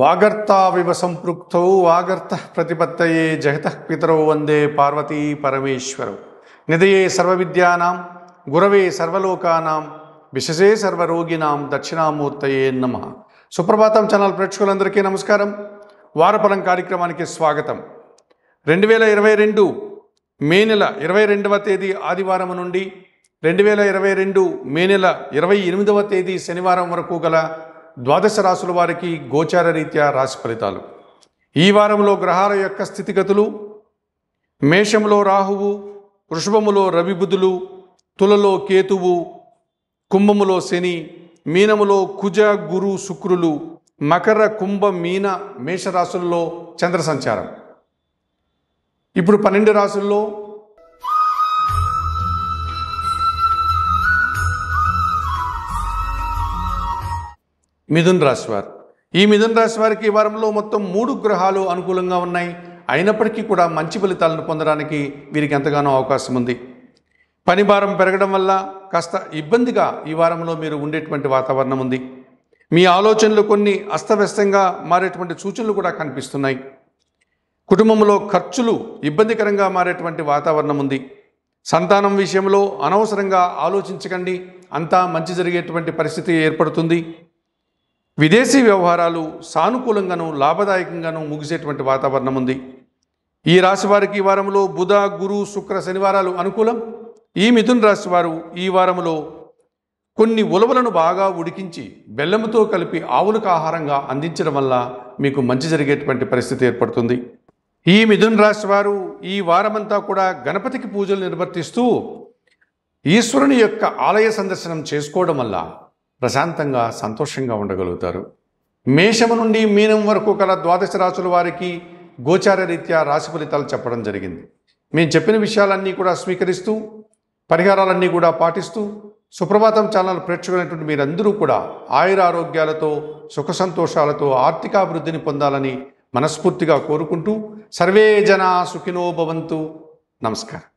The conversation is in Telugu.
వాగర్తావివ సంపృక్త వాగర్త ప్రతిపత్తయే జగత పితరౌ వందే పార్వతీ పరమేశ్వరౌ నిదయే విద్యానాం గురవే సర్వలోకానాం సర్వ రోగినాం దక్షిణామూర్తయే నమ సుప్రభాతం ఛానల్ ప్రేక్షకులందరికీ నమస్కారం వారపరం కార్యక్రమానికి స్వాగతం రెండు వేల ఇరవై రెండు మే నెల ఇరవై రెండవ తేదీ ఆదివారం నుండి రెండు వేల ఇరవై రెండు మే నెల ఇరవై ఎనిమిదవ తేదీ శనివారం వరకు గల ద్వాదశ రాశుల వారికి గోచార రీత్యా రాశి ఫలితాలు ఈ వారంలో గ్రహాల యొక్క స్థితిగతులు మేషంలో రాహువు వృషభములో రవిబుధులు తులలో కేతువు కుంభములో శని మీనములో కుజ గురు శుక్రులు మకర కుంభ మీన మేషరాశుల్లో చంద్ర సంచారం ఇప్పుడు పన్నెండు రాశుల్లో మిథున్ రాశివారు ఈ మిథున్ రాశి వారికి ఈ వారంలో మొత్తం మూడు గ్రహాలు అనుకూలంగా ఉన్నాయి అయినప్పటికీ కూడా మంచి ఫలితాలను పొందడానికి వీరికి ఎంతగానో అవకాశం ఉంది పని భారం పెరగడం వల్ల కాస్త ఇబ్బందిగా ఈ వారంలో మీరు ఉండేటువంటి వాతావరణం ఉంది మీ ఆలోచనలు కొన్ని అస్తవ్యస్తంగా మారేటువంటి సూచనలు కూడా కనిపిస్తున్నాయి కుటుంబంలో ఖర్చులు ఇబ్బందికరంగా మారేటువంటి వాతావరణం ఉంది సంతానం విషయంలో అనవసరంగా ఆలోచించకండి అంతా మంచి జరిగేటువంటి పరిస్థితి ఏర్పడుతుంది విదేశీ వ్యవహారాలు సానుకూలంగానూ లాభదాయకంగానూ ముగిసేటువంటి వాతావరణం ఉంది ఈ రాశి వారికి ఈ వారంలో బుధ గురు శుక్ర శనివారాలు అనుకూలం ఈ మిథున్ రాశి వారు ఈ వారంలో కొన్ని ఉలవలను బాగా ఉడికించి బెల్లంతో కలిపి ఆవులకు ఆహారంగా అందించడం వల్ల మీకు మంచి జరిగేటువంటి పరిస్థితి ఏర్పడుతుంది ఈ మిథున్ రాశి వారు ఈ వారమంతా కూడా గణపతికి పూజలు నిర్వర్తిస్తూ ఈశ్వరుని యొక్క ఆలయ సందర్శనం చేసుకోవడం వల్ల ప్రశాంతంగా సంతోషంగా ఉండగలుగుతారు మేషము నుండి మీనం వరకు కల ద్వాదశ రాసుల వారికి గోచార రీత్యా రాశి ఫలితాలు చెప్పడం జరిగింది మేము చెప్పిన విషయాలన్నీ కూడా స్వీకరిస్తూ పరిహారాలన్నీ కూడా పాటిస్తూ సుప్రభాతం ఛానల్ ప్రేక్షకులైనటువంటి మీరందరూ కూడా ఆయుర ఆరోగ్యాలతో సుఖ సంతోషాలతో ఆర్థికాభివృద్ధిని పొందాలని మనస్ఫూర్తిగా కోరుకుంటూ సర్వే జనా సుఖినో భవంతు నమస్కారం